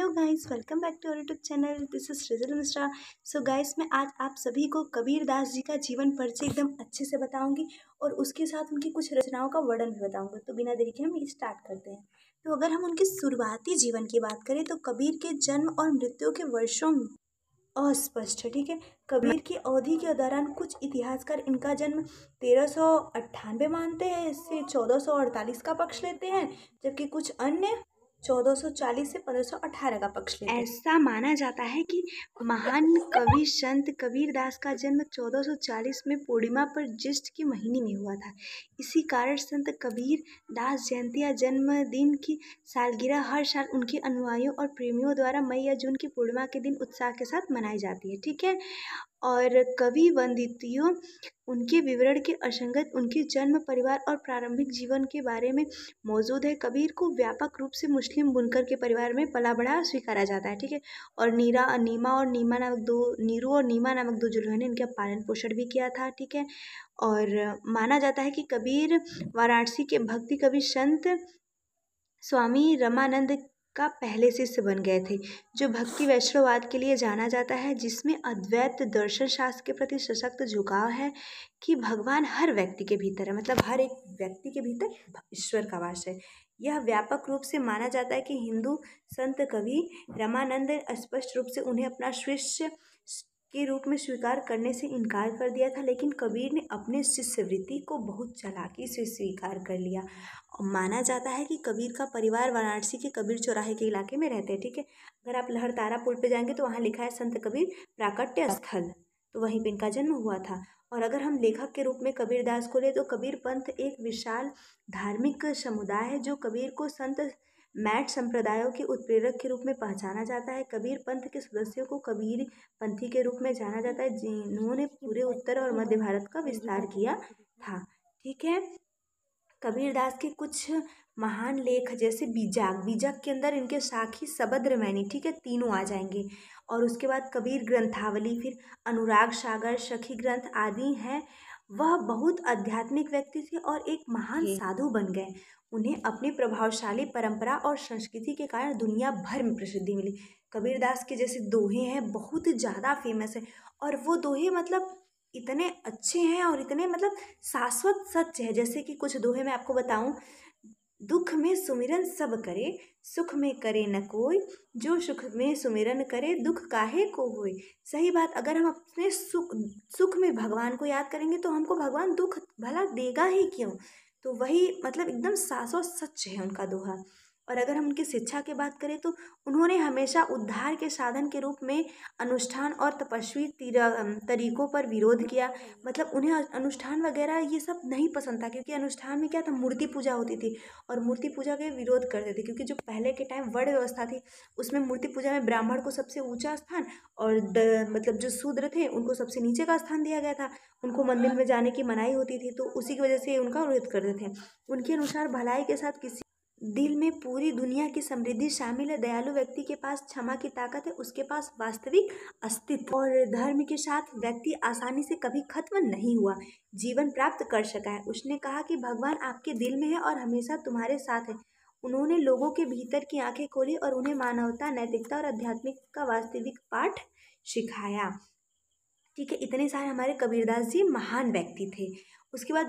hello guys welcome back to our YouTube channel this is Rijal Mishra so guys मैं आज आप सभी को कबीर दास जी का जीवन परिचय एकदम अच्छे से बताऊंगी और उसके साथ उनकी कुछ रचनाओं का वर्णन भी बताऊंगी तो बिना देरी के हम स्टार्ट करते हैं तो अगर हम उनके शुरुआती जीवन की बात करें तो कबीर के जन्म और मृत्यु के वर्षों अस्पष्ट है ठीक है कबीर की अवधि के दौरान कुछ इतिहासकार इनका जन्म तेरह सौ अट्ठानवे मानते हैं इससे चौदह सौ अड़तालीस का पक्ष लेते हैं जबकि कुछ अन्य 1440 से 1518 का पक्ष लेते हैं ऐसा माना जाता है कि महान कवि संत कबीरदास का जन्म 1440 में पूर्णिमा पर ज्येष्ठ के महीने में हुआ था इसी कारण संत कबीर दास जयंती या जन्मदिन की सालगिरह हर साल उनके अनुयायियों और प्रेमियों द्वारा मई या जून की पूर्णिमा के दिन उत्साह के साथ मनाई जाती है ठीक है और कवि वंदितियों उनके विवरण के असंगत उनके जन्म परिवार और प्रारंभिक जीवन के बारे में मौजूद है कबीर को व्यापक रूप से मुस्लिम बुनकर के परिवार में पला बढ़ा स्वीकारा जाता है ठीक है और नीरा नीमा और नीमा नामक दो नीरू और नीमा नामक दो जुल्हों ने इनका पालन पोषण भी किया था ठीक है और माना जाता है कि कबीर वाराणसी के भक्ति कवि संत स्वामी रमानंद का पहले शिष्य बन गए थे जो भक्ति वैष्णववाद के लिए जाना जाता है जिसमें अद्वैत दर्शन शास्त्र के प्रति सशक्त झुकाव है कि भगवान हर व्यक्ति के भीतर है मतलब हर एक व्यक्ति के भीतर ईश्वर का वास है यह व्यापक रूप से माना जाता है कि हिंदू संत कवि रामानंद स्पष्ट रूप से उन्हें अपना शिष्य के रूप में स्वीकार करने से इनकार कर दिया था लेकिन कबीर ने अपने शिष्यवृत्ति को बहुत चलाकी से स्वीकार कर लिया माना जाता है कि कबीर का परिवार वाराणसी के कबीर चौराहे के इलाके में रहते हैं ठीक है अगर आप तारा पुल पर जाएंगे तो वहाँ लिखा है संत कबीर प्राकट्य स्थल तो वहीं पर इनका जन्म हुआ था और अगर हम लेखक के रूप में कबीरदास को ले तो कबीर पंथ एक विशाल धार्मिक समुदाय है जो कबीर को संत मैट संप्रदायों के उत्प्रेरक के रूप में पहचाना जाता है कबीर पंथ के सदस्यों को कबीर पंथी के रूप में जाना जाता है जिन्होंने पूरे उत्तर और मध्य भारत का विस्तार किया था ठीक है कबीरदास के कुछ महान लेख जैसे बीजाक बीजाक के अंदर इनके साखी सबद रमैनी ठीक है तीनों आ जाएंगे और उसके बाद कबीर ग्रंथावली फिर अनुराग सागर सखी ग्रंथ आदि हैं वह बहुत आध्यात्मिक व्यक्ति थे और एक महान साधु बन गए उन्हें अपनी प्रभावशाली परंपरा और संस्कृति के कारण दुनिया भर में प्रसिद्धि मिली कबीरदास के जैसे दोहे हैं बहुत ज़्यादा फेमस है और वो दोहे मतलब इतने अच्छे हैं और इतने मतलब शाश्वत सच है जैसे कि कुछ दोहे मैं आपको बताऊं दुख में सुमिरन सब करे सुख में करे न कोई जो सुख में सुमिरन करे दुख काहे को होए सही बात अगर हम अपने सुख सुख में भगवान को याद करेंगे तो हमको भगवान दुख भला देगा ही क्यों तो वही मतलब एकदम सासो सच है उनका दोहा और अगर हम उनकी शिक्षा की बात करें तो उन्होंने हमेशा उद्धार के साधन के रूप में अनुष्ठान और तपस्वी तरीकों पर विरोध किया मतलब उन्हें अनुष्ठान वगैरह ये सब नहीं पसंद था क्योंकि अनुष्ठान में क्या था मूर्ति पूजा होती थी और मूर्ति पूजा के विरोध करते थे क्योंकि जो पहले के टाइम वर्ण व्यवस्था थी उसमें मूर्ति पूजा में ब्राह्मण को सबसे ऊँचा स्थान और मतलब जो शूद्र थे उनको सबसे नीचे का स्थान दिया गया था उनको मंदिर में जाने की मनाही होती थी तो उसी की वजह से उनका विरोध करते थे उनके अनुसार भलाई के साथ किसी दिल में पूरी दुनिया की समृद्धि शामिल है दयालु व्यक्ति के पास क्षमा की ताकत है उसके पास वास्तविक अस्तित्व और धर्म के साथ व्यक्ति आसानी से कभी खत्म नहीं हुआ जीवन प्राप्त कर सका है उसने कहा कि भगवान आपके दिल में है और हमेशा तुम्हारे साथ है उन्होंने लोगों के भीतर की आंखें खोली और उन्हें मानवता नैतिकता और आध्यात्मिक का वास्तविक पाठ सिखाया ठीक है इतने सारे हमारे कबीरदास जी महान व्यक्ति थे उसके बाद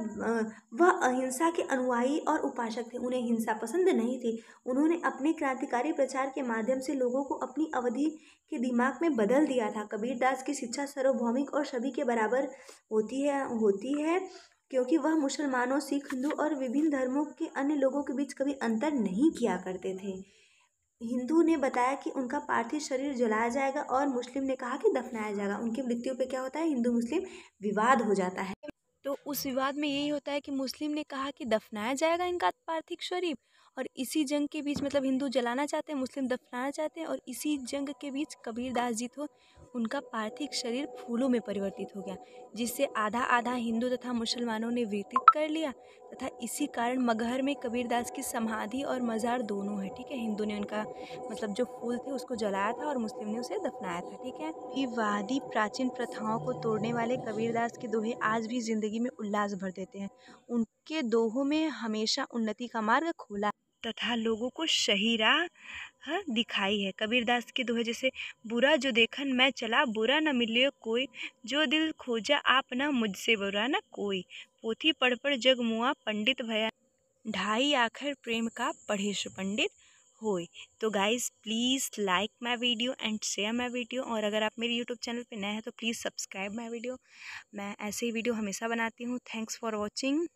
वह अहिंसा के अनुयायी और उपासक थे उन्हें हिंसा पसंद नहीं थी उन्होंने अपने क्रांतिकारी प्रचार के माध्यम से लोगों को अपनी अवधि के दिमाग में बदल दिया था कबीरदास की शिक्षा सार्वभौमिक और सभी के बराबर होती है होती है क्योंकि वह मुसलमानों सिख हिंदू और विभिन्न धर्मों के अन्य लोगों के बीच कभी अंतर नहीं किया करते थे हिंदू ने बताया कि उनका पार्थिव शरीर जलाया जाएगा और मुस्लिम ने कहा कि दफनाया जाएगा उनकी मृत्यु पे क्या होता है हिंदू मुस्लिम विवाद हो जाता है तो उस विवाद में यही होता है कि मुस्लिम ने कहा कि दफनाया जाएगा इनका पार्थिव शरीफ और इसी जंग के बीच मतलब हिंदू जलाना चाहते हैं मुस्लिम दफनाना चाहते हैं और इसी जंग के बीच कबीर दास जी तो उनका पार्थिव शरीर फूलों में परिवर्तित हो गया जिससे आधा आधा हिंदू तथा मुसलमानों ने व्यतीत कर लिया तथा इसी कारण मगहर में कबीर दास की समाधि और मज़ार दोनों है ठीक है हिंदू ने उनका मतलब जो फूल थे उसको जलाया था और मुस्लिम ने उसे दफनाया था ठीक है विवादी प्राचीन प्रथाओं को तोड़ने वाले कबीरदास के दोहे आज भी जिंदगी ज़िंदगी में उल्लास भर देते हैं उनके दोहों में हमेशा उन्नति का मार्ग खोला तथा लोगों को सही राह हाँ, दिखाई है कबीरदास के दोहे जैसे बुरा जो देखन मैं चला बुरा न मिले कोई जो दिल खोजा आप न मुझसे बुरा न कोई पोथी पढ़ पढ़ जग मुआ पंडित भया ढाई आखिर प्रेम का पढ़े सुपंडित होए तो guys please like my video and share my video और अगर आप मेरे यूट्यूब चैनल पे नए हैं तो प्लीज़ सब्सक्राइब माय वीडियो मैं ऐसे ही वीडियो हमेशा बनाती हूँ थैंक्स फॉर वॉचिंग